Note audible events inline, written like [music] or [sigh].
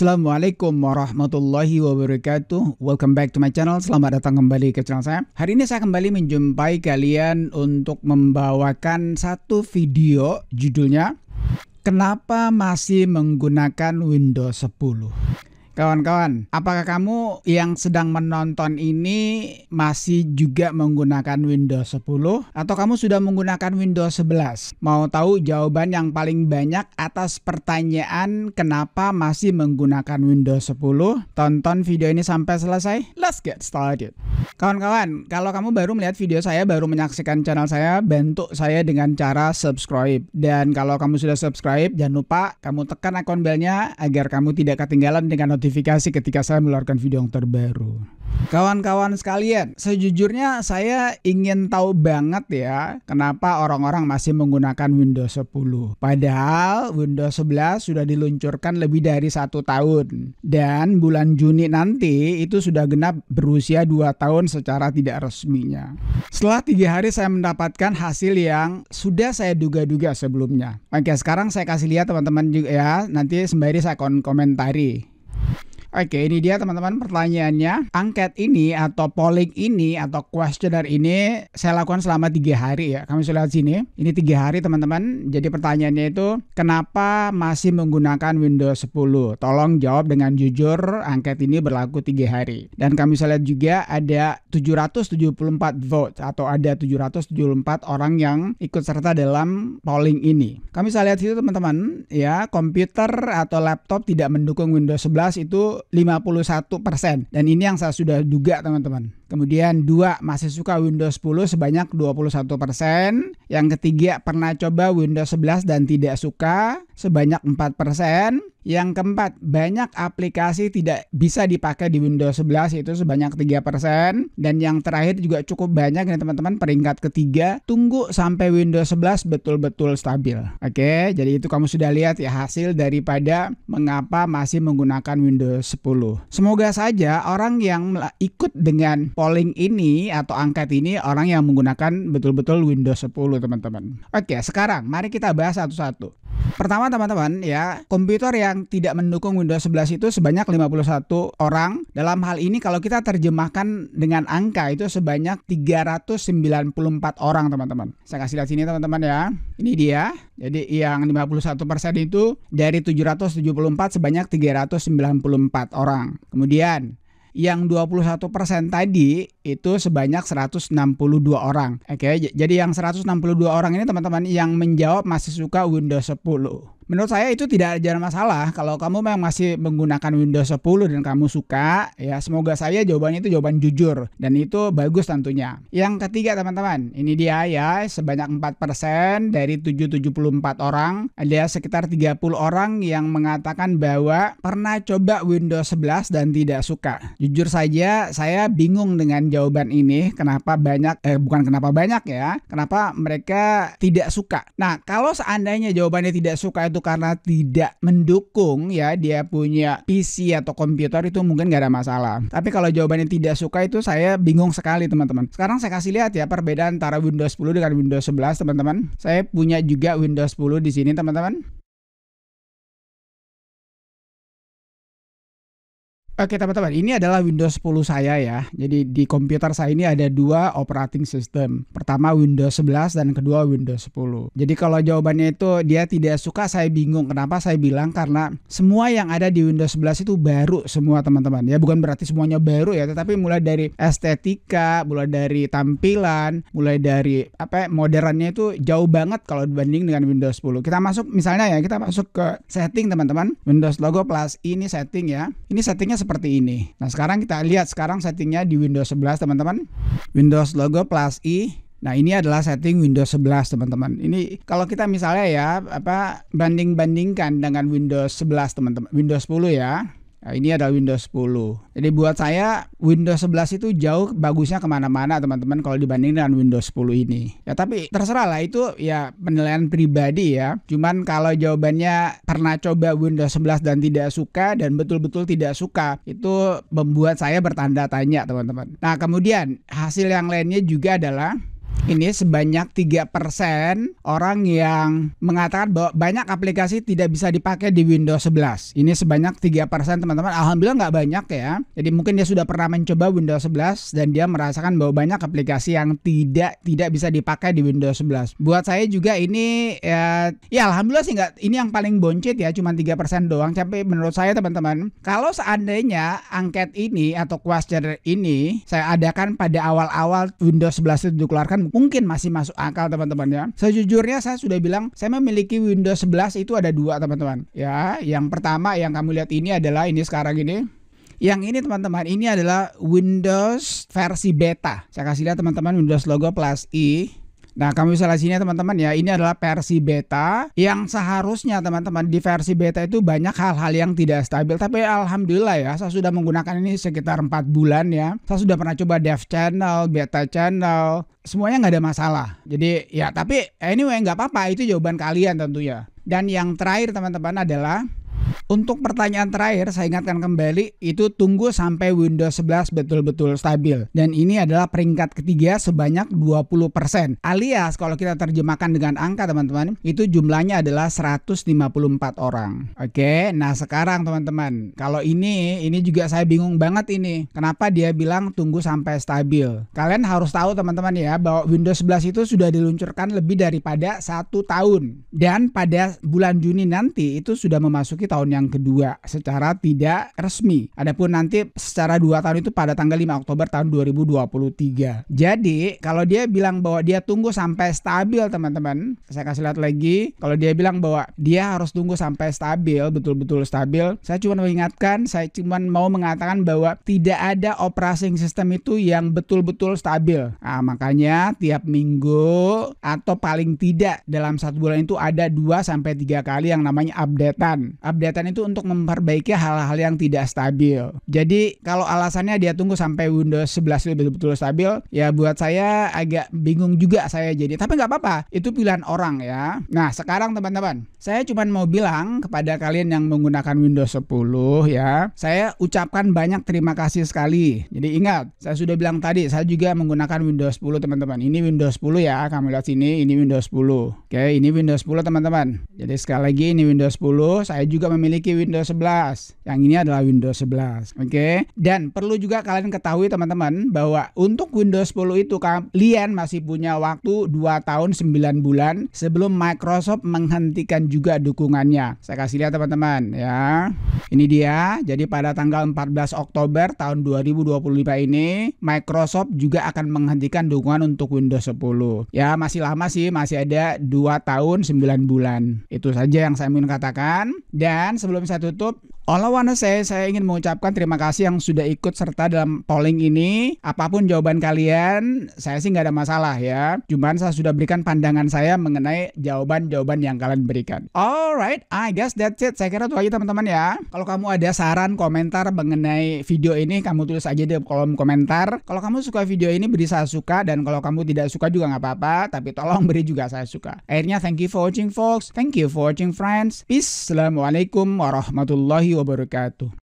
Assalamualaikum warahmatullahi wabarakatuh Welcome back to my channel Selamat datang kembali ke channel saya Hari ini saya kembali menjumpai kalian Untuk membawakan satu video Judulnya Kenapa masih menggunakan Windows 10 Kawan-kawan, apakah kamu yang sedang menonton ini masih juga menggunakan Windows 10 atau kamu sudah menggunakan Windows 11? Mau tahu jawaban yang paling banyak atas pertanyaan kenapa masih menggunakan Windows 10? Tonton video ini sampai selesai. Let's get started. Kawan-kawan, kalau kamu baru melihat video saya, baru menyaksikan channel saya, bantu saya dengan cara subscribe. Dan kalau kamu sudah subscribe, jangan lupa kamu tekan akun belnya agar kamu tidak ketinggalan dengan notifikasi ketika saya mengeluarkan video yang terbaru. Kawan-kawan sekalian, sejujurnya saya ingin tahu banget ya kenapa orang-orang masih menggunakan Windows 10. Padahal Windows 11 sudah diluncurkan lebih dari satu tahun. Dan bulan Juni nanti itu sudah genap berusia 2 tahun secara tidak resminya. Setelah tiga hari saya mendapatkan hasil yang sudah saya duga-duga sebelumnya. Oke sekarang saya kasih lihat teman-teman juga ya, nanti sembari saya komentari. Oke, ini dia teman-teman pertanyaannya. Angket ini atau polling ini atau questioner ini saya lakukan selama tiga hari ya. kami sudah lihat sini. Ini tiga hari teman-teman. Jadi pertanyaannya itu kenapa masih menggunakan Windows 10? Tolong jawab dengan jujur. Angket ini berlaku tiga hari. Dan kami bisa lihat juga ada 774 vote atau ada 774 orang yang ikut serta dalam polling ini. kami bisa lihat situ teman-teman ya komputer atau laptop tidak mendukung Windows 11 itu 51 persen. Dan ini yang saya sudah duga teman-teman. Kemudian dua masih suka Windows 10 sebanyak 21 persen. Yang ketiga pernah coba Windows 11 dan tidak suka sebanyak 4 persen. Yang keempat, banyak aplikasi tidak bisa dipakai di Windows 11 itu sebanyak 3% dan yang terakhir juga cukup banyak nih teman-teman peringkat ketiga tunggu sampai Windows 11 betul-betul stabil. Oke, jadi itu kamu sudah lihat ya hasil daripada mengapa masih menggunakan Windows 10. Semoga saja orang yang ikut dengan polling ini atau angket ini orang yang menggunakan betul-betul Windows 10 teman-teman. Oke, sekarang mari kita bahas satu-satu. Pertama teman-teman ya, komputer yang tidak mendukung Windows 11 itu sebanyak 51 orang. Dalam hal ini kalau kita terjemahkan dengan angka itu sebanyak 394 orang teman-teman. Saya kasih lihat sini teman-teman ya. Ini dia. Jadi yang 51% itu dari 774 sebanyak 394 orang. Kemudian yang 21% tadi itu sebanyak 162 orang. Oke, jadi yang 162 orang ini teman-teman yang menjawab masih suka Windows 10 menurut saya itu tidak ada masalah kalau kamu memang masih menggunakan Windows 10 dan kamu suka ya semoga saya jawabannya itu jawaban jujur dan itu bagus tentunya yang ketiga teman-teman ini dia ya sebanyak 4% dari 774 orang ada sekitar 30 orang yang mengatakan bahwa pernah coba Windows 11 dan tidak suka jujur saja saya bingung dengan jawaban ini kenapa banyak eh bukan kenapa banyak ya kenapa mereka tidak suka nah kalau seandainya jawabannya tidak suka itu itu karena tidak mendukung ya dia punya PC atau komputer itu mungkin gak ada masalah. Tapi kalau jawabannya tidak suka itu saya bingung sekali teman-teman. Sekarang saya kasih lihat ya perbedaan antara Windows 10 dengan Windows 11 teman-teman. Saya punya juga Windows 10 di sini teman-teman. Oke teman-teman, ini adalah Windows 10 saya ya. Jadi di komputer saya ini ada dua operating system. Pertama Windows 11 dan kedua Windows 10. Jadi kalau jawabannya itu dia tidak suka, saya bingung. Kenapa saya bilang? Karena semua yang ada di Windows 11 itu baru semua teman-teman. Ya bukan berarti semuanya baru ya, tetapi mulai dari estetika, mulai dari tampilan, mulai dari apa ya, modernnya itu jauh banget kalau dibanding dengan Windows 10. Kita masuk misalnya ya, kita masuk ke setting teman-teman. Windows logo plus ini setting ya. Ini settingnya seperti seperti ini. Nah sekarang kita lihat sekarang settingnya di Windows 11 teman-teman. Windows logo plus i. Nah ini adalah setting Windows 11 teman-teman. Ini kalau kita misalnya ya apa banding bandingkan dengan Windows 11 teman-teman, Windows 10 ya. Nah, ini adalah Windows 10. Jadi buat saya Windows 11 itu jauh bagusnya kemana-mana teman-teman kalau dibanding dengan Windows 10 ini. Ya tapi terserah lah itu ya penilaian pribadi ya. Cuman kalau jawabannya pernah coba Windows 11 dan tidak suka dan betul-betul tidak suka itu membuat saya bertanda tanya teman-teman. Nah kemudian hasil yang lainnya juga adalah ini sebanyak 3% orang yang mengatakan bahwa banyak aplikasi tidak bisa dipakai di Windows 11. Ini sebanyak 3% teman-teman. Alhamdulillah nggak banyak ya. Jadi mungkin dia sudah pernah mencoba Windows 11 dan dia merasakan bahwa banyak aplikasi yang tidak tidak bisa dipakai di Windows 11. Buat saya juga ini ya, ya alhamdulillah sih nggak ini yang paling boncet ya cuma 3% doang. Tapi menurut saya teman-teman, kalau seandainya angket ini atau kuasjar ini saya adakan pada awal-awal Windows 11 itu dikeluarkan mungkin masih masuk akal teman-teman ya. Sejujurnya saya sudah bilang saya memiliki Windows 11 itu ada dua teman-teman ya. Yang pertama yang kamu lihat ini adalah ini sekarang ini yang ini teman-teman, ini adalah Windows versi beta. Saya kasih lihat teman-teman Windows logo plus i. Nah, kamu bisa lihat sini ya, teman-teman ya, ini adalah versi beta yang seharusnya teman-teman di versi beta itu banyak hal-hal yang tidak stabil. Tapi alhamdulillah ya, saya sudah menggunakan ini sekitar 4 bulan ya. Saya sudah pernah coba dev channel, beta channel, semuanya nggak ada masalah. Jadi ya, tapi anyway nggak apa-apa, itu jawaban kalian tentunya. Dan yang terakhir teman-teman adalah untuk pertanyaan terakhir, saya ingatkan kembali, itu tunggu sampai Windows 11 betul-betul stabil. Dan ini adalah peringkat ketiga sebanyak 20%. Alias kalau kita terjemahkan dengan angka teman-teman, itu jumlahnya adalah 154 orang. Oke, nah sekarang teman-teman, kalau ini, ini juga saya bingung banget ini. Kenapa dia bilang tunggu sampai stabil? Kalian harus tahu teman-teman ya, bahwa Windows 11 itu sudah diluncurkan lebih daripada satu tahun. Dan pada bulan Juni nanti itu sudah memasuki tahun tahun yang kedua secara tidak resmi. Adapun nanti secara dua tahun itu pada tanggal 5 Oktober tahun 2023. Jadi kalau dia bilang bahwa dia tunggu sampai stabil teman-teman, saya kasih lihat lagi. Kalau dia bilang bahwa dia harus tunggu sampai stabil, betul-betul stabil, saya cuma mengingatkan, saya cuma mau mengatakan bahwa tidak ada operating system itu yang betul-betul stabil. Nah, makanya tiap minggu atau paling tidak dalam satu bulan itu ada dua sampai tiga kali yang namanya updatean. Update kegiatan itu untuk memperbaiki hal-hal yang tidak stabil. Jadi kalau alasannya dia tunggu sampai Windows 11 betul-betul stabil, ya buat saya agak bingung juga saya jadi. Tapi nggak apa-apa, itu pilihan orang ya. Nah sekarang teman-teman, saya cuma mau bilang kepada kalian yang menggunakan Windows 10 ya, saya ucapkan banyak terima kasih sekali. Jadi ingat, saya sudah bilang tadi, saya juga menggunakan Windows 10 teman-teman. Ini Windows 10 ya, kamu lihat sini, ini Windows 10. Oke, ini Windows 10 teman-teman. Jadi sekali lagi ini Windows 10, saya juga memiliki Windows 11. Yang ini adalah Windows 11. Oke. Okay? Dan perlu juga kalian ketahui teman-teman bahwa untuk Windows 10 itu kalian masih punya waktu 2 tahun 9 bulan sebelum Microsoft menghentikan juga dukungannya. Saya kasih lihat teman-teman ya. Ini dia. Jadi pada tanggal 14 Oktober tahun 2025 ini Microsoft juga akan menghentikan dukungan untuk Windows 10. Ya, masih lama sih, masih ada 2 tahun 9 bulan. Itu saja yang saya ingin katakan dan Kan sebelum saya tutup Halo saya, saya ingin mengucapkan terima kasih yang sudah ikut serta dalam polling ini. Apapun jawaban kalian, saya sih nggak ada masalah ya. Cuman saya sudah berikan pandangan saya mengenai jawaban-jawaban yang kalian berikan. Alright, I guess that's it. Saya kira itu aja teman-teman ya. Kalau kamu ada saran, komentar mengenai video ini, kamu tulis aja di kolom komentar. Kalau kamu suka video ini, beri saya suka. Dan kalau kamu tidak suka juga nggak apa-apa, tapi tolong [laughs] beri juga saya suka. Akhirnya, thank you for watching folks. Thank you for watching friends. Peace. Assalamualaikum warahmatullahi wabarakatuh wabarakatuh.